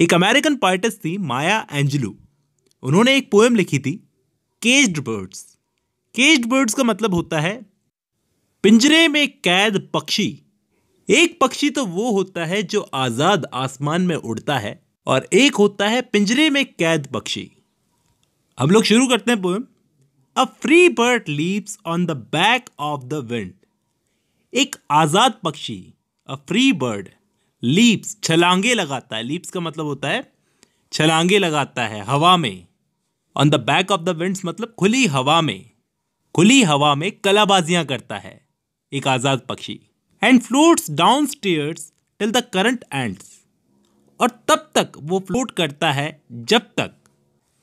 एक अमेरिकन पोइटिस थी माया एंजलू उन्होंने एक पोएम लिखी थी केज्ड बर्ड्स केज्ड बर्ड्स का मतलब होता है पिंजरे में कैद पक्षी एक पक्षी तो वो होता है जो आज़ाद आसमान में उड़ता है और एक होता है पिंजरे में कैद पक्षी हम लोग शुरू करते हैं poem a free bird leaves on the back of the wind एक आज़ाद पक्षी अ फ्री बर्ड लीप्स छलांगे लगाता है लीप्स का मतलब होता है छलांगे लगाता है हवा में on the back of the winds मतलब खुली हवा में खुली हवा में कलाबाजियां करता है एक आज़ाद पक्षी and floats down stairs till the current ends और तब तक वो फ्लोट करता है जब तक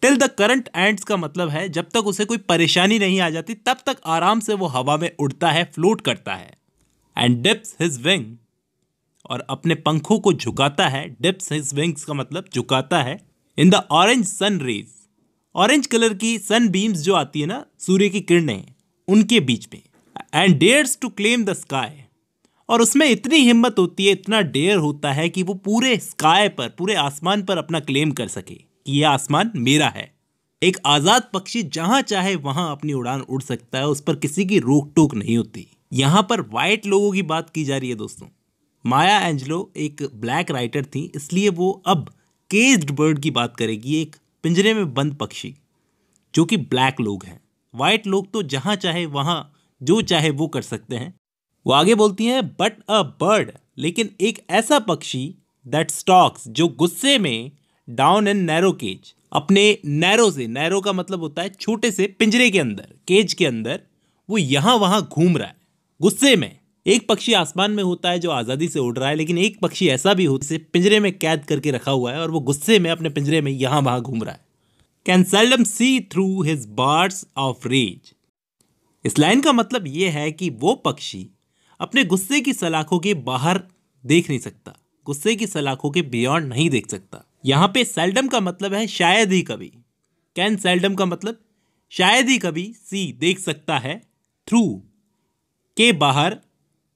टिल द करंट एंड्स का मतलब है जब तक उसे कोई परेशानी नहीं आ जाती तब तक आराम से वो हवा में उड़ता है फ्लोट करता है एंड डिप्स हिज विंग और अपने पंखों को झुकाता है डिप्स हिज विंग्स का मतलब झुकाता है in the orange sun rays orange colour की सन बीम्स जो आती है ना सूर्य की किरणें उनके बीच में and dares to claim the sky और उसमें इतनी हिम्मत होती है इतना डेयर होता है कि वो पूरे स्काई पर पूरे आसमान पर अपना क्लेम कर सके कि यह आसमान मेरा है एक आज़ाद पक्षी जहाँ चाहे वहाँ अपनी उड़ान उड़ सकता है उस पर किसी की रोक टोक नहीं होती यहाँ पर वाइट लोगों की बात की जा रही है दोस्तों माया एंजलो एक ब्लैक राइटर थी इसलिए वो अब केज्ड बर्ड की बात करेगी एक पिंजरे में बंद पक्षी जो कि ब्लैक लोग हैं वाइट लोग तो जहाँ चाहे वहाँ जो चाहे वो कर सकते हैं वो आगे बोलती हैं बट अ बर्ड लेकिन एक ऐसा पक्षी दैट स्टॉक्स जो गुस्से में डाउन एंड नैरो केज अपने नैरो से नैरो का मतलब होता है छोटे से पिंजरे के अंदर केज के अंदर वो यहाँ वहाँ घूम रहा है गुस्से में एक पक्षी आसमान में होता है जो आज़ादी से उड़ रहा है लेकिन एक पक्षी ऐसा भी होता है पिंजरे में कैद करके रखा हुआ है और वो गुस्से में अपने पिंजरे में यहां वहां घूम रहा है can seldom see through his bars of rage इस लाइन का मतलब यह है कि वो पक्षी अपने गुस्से की सलाखों के बाहर देख नहीं सकता गुस्से की सलाखों के बियॉन्ड नहीं देख सकता यहाँ पे सेल्डम का मतलब है शायद ही कभी कैन सेल्डम का मतलब शायद ही कभी सी देख सकता है थ्रू के बाहर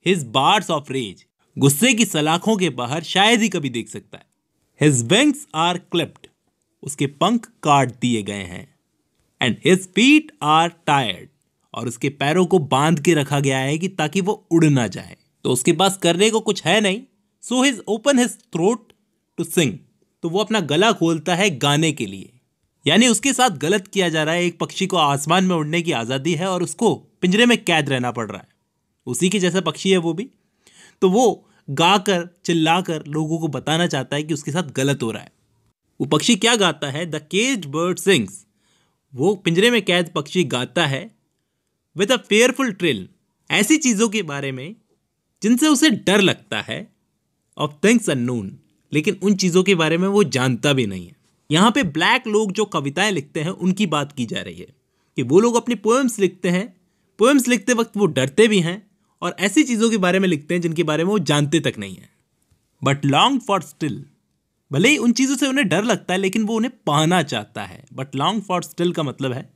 हिज बार्स ऑफ रेज गुस्से की सलाखों के बाहर शायद ही कभी देख सकता है हिज विंग्स आर क्लिप्ड उसके पंख काट दिए गए हैं and his feet are tired और उसके पैरों को बांध के रखा गया है कि ताकि वो उड़ ना जाए तो उसके पास करने को कुछ है नहीं so his open his throat to sing तो वो अपना गला खोलता है गाने के लिए यानी उसके साथ गलत किया जा रहा है एक पक्षी को आसमान में उड़ने की आज़ादी है और उसको पिंजरे में कैद रहना पड़ रहा है उसी के जैसा पक्षी है वो भी तो वो गा कर चिल्ला कर लोगों को बताना चाहता है कि उसके साथ गलत हो रहा है वो पक्षी क्या गाता है द केज बर्ड सिंग्स वो पिंजरे में कैद पक्षी गाता है विद अ फेयरफुल ट्रिल ऐसी चीज़ों के बारे में जिनसे उसे डर लगता है ऑफ थिंग्स अन लेकिन उन चीज़ों के बारे में वो जानता भी नहीं है यहाँ पे ब्लैक लोग जो कविताएं लिखते हैं उनकी बात की जा रही है कि वो लोग अपनी पोएम्स लिखते हैं पोएम्स लिखते वक्त वो डरते भी हैं और ऐसी चीज़ों के बारे में लिखते हैं जिनके बारे में वो जानते तक नहीं है बट लॉन्ग फॉर स्टिल भले ही उन चीज़ों से उन्हें डर लगता है लेकिन वो उन्हें पाना चाहता है बट लॉन्ग फॉर स्टिल का मतलब है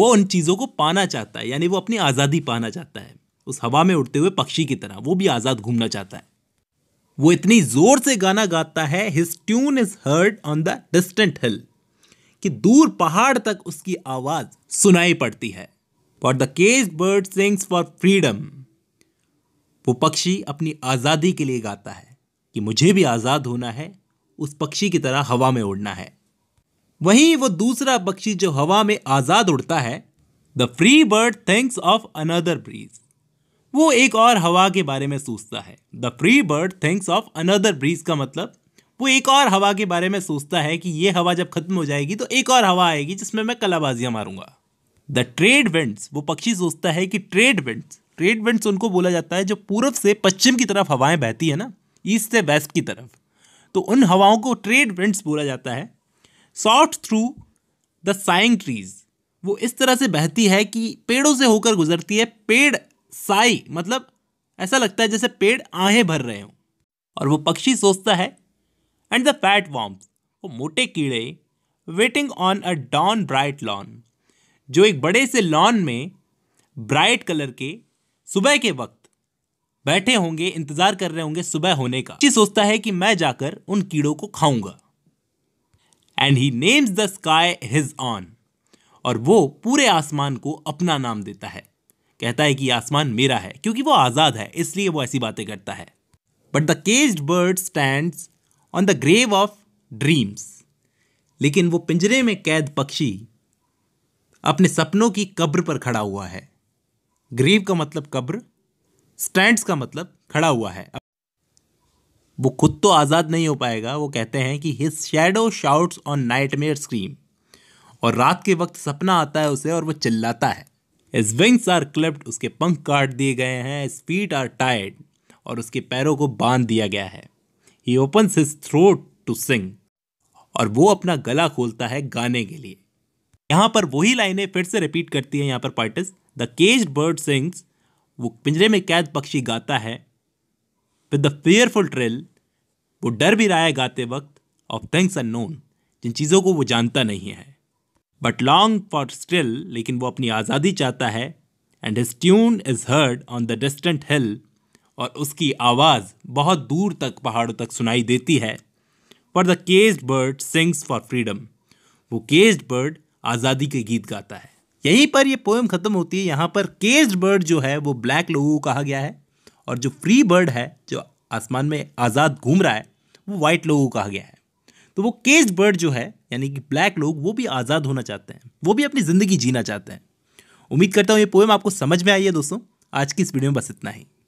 वो उन चीज़ों को पाना चाहता है यानी वो अपनी आज़ादी पाना चाहता है उस हवा में उड़ते हुए पक्षी की तरह वो भी आज़ाद घूमना चाहता है वो इतनी ज़ोर से गाना गाता है his tune is heard on the distant hill कि दूर पहाड़ तक उसकी आवाज़ सुनाई पड़ती है for the cage bird sings for freedom वो पक्षी अपनी आज़ादी के लिए गाता है कि मुझे भी आज़ाद होना है उस पक्षी की तरह हवा में उड़ना है वहीं वो दूसरा पक्षी जो हवा में आज़ाद उड़ता है the free bird thinks of another breeze वो एक और हवा के बारे में सोचता है the free bird thinks of another breeze का मतलब वो एक और हवा के बारे में सोचता है कि ये हवा जब खत्म हो जाएगी तो एक और हवा आएगी जिसमें मैं कलाबाजियाँ मारूंगा द ट्रेड विंड्स वो पक्षी सोचता है कि ट्रेड विंड्स ट्रेड विंड्स उनको बोला जाता है जो पूर्व से पश्चिम की तरफ हवाएं बहती है ना ईस्ट से वेस्ट की तरफ तो उन हवाओं को ट्रेड विंड्स बोला जाता है soft through the sighing trees वो इस तरह से बहती है कि पेड़ों से होकर गुजरती है पेड़ साई मतलब ऐसा लगता है जैसे पेड़ आहें भर रहे हों और वो पक्षी सोचता है एंड द फैट वॉम्स वो मोटे कीड़े waiting on a dawn bright lawn जो एक बड़े से लॉन में ब्राइट कलर के सुबह के वक्त बैठे होंगे इंतजार कर रहे होंगे सुबह होने का जी सोचता है कि मैं जाकर उन कीड़ों को खाऊंगा and he names the sky his own और वो पूरे आसमान को अपना नाम देता है कहता है कि आसमान मेरा है क्योंकि वो आज़ाद है इसलिए वो ऐसी बातें करता है but the caged bird stand on the grave of dreams लेकिन वो पिंजरे में कैद पक्षी अपने सपनों की कब्र पर खड़ा हुआ है ग्रीव का मतलब कब्र स्टैंड्स का मतलब खड़ा हुआ है वो खुद तो आज़ाद नहीं हो पाएगा वो कहते हैं कि his shadow shouts on nightmare scream और रात के वक्त सपना आता है उसे और वो चिल्लाता है हिज विंग्स आर क्लिप्ड उसके पंख काट दिए गए हैं हिज फीट आर टाइड और उसके पैरों को बांध दिया गया है he opens his throat to sing और वो अपना गला खोलता है गाने के लिए यहाँ पर वही लाइनें फिर से रिपीट करती है यहाँ पर पार्टिस्ट द केज्ड बर्ड सिंग्स वो पिंजरे में कैद पक्षी गाता है विद द फेयरफुल ट्रिल वो डर भी रहा है गाते वक्त ऑफ थिंग्स अन नोन जिन चीज़ों को वो जानता नहीं है बट लॉन्ग फॉर स्टिल लेकिन वो अपनी आज़ादी चाहता है and his tune is heard on the distant hill और उसकी आवाज़ बहुत दूर तक पहाड़ों तक सुनाई देती है पर the cage bird sings for freedom वो केज्ड बर्ड आज़ादी के गीत गाता है यहीं पर ये पोएम ख़त्म होती है यहाँ पर केज्ड बर्ड जो है वो ब्लैक लोगों को कहा गया है और जो फ्री बर्ड है जो आसमान में आज़ाद घूम रहा है वो वाइट लोगों को कहा गया है तो वो केज्ड बर्ड जो है यानी कि ब्लैक लोग वो भी आज़ाद होना चाहते हैं वो भी अपनी ज़िंदगी जीना चाहते हैं उम्मीद करता हूँ ये पोएम आपको समझ में आई है दोस्तों आज की इस वीडियो में बस इतना ही